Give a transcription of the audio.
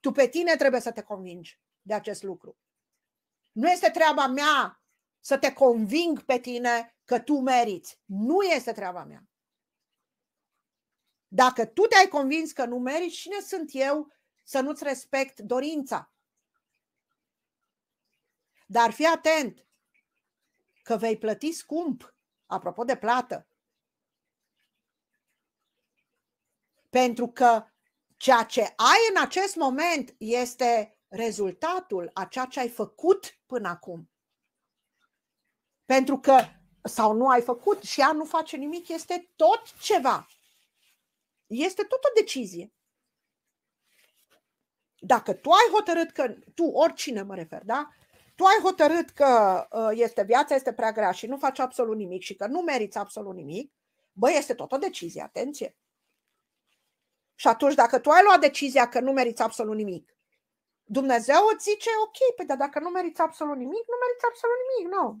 Tu pe tine trebuie să te convingi de acest lucru. Nu este treaba mea să te conving pe tine că tu meriți. Nu este treaba mea. Dacă tu te-ai convins că nu meriți, cine sunt eu să nu-ți respect dorința? Dar fii atent că vei plăti scump, apropo de plată. Pentru că Ceea ce ai în acest moment este rezultatul a ceea ce ai făcut până acum. Pentru că sau nu ai făcut și ea nu face nimic, este tot ceva. Este tot o decizie. Dacă tu ai hotărât că, tu, oricine mă refer, da? Tu ai hotărât că uh, este viața este prea grea și nu faci absolut nimic și că nu meriți absolut nimic, bă, este tot o decizie, atenție. Și atunci, dacă tu ai luat decizia că nu meriți absolut nimic, Dumnezeu îți zice, ok, păi, dar dacă nu meriți absolut nimic, nu meriți absolut nimic, nu.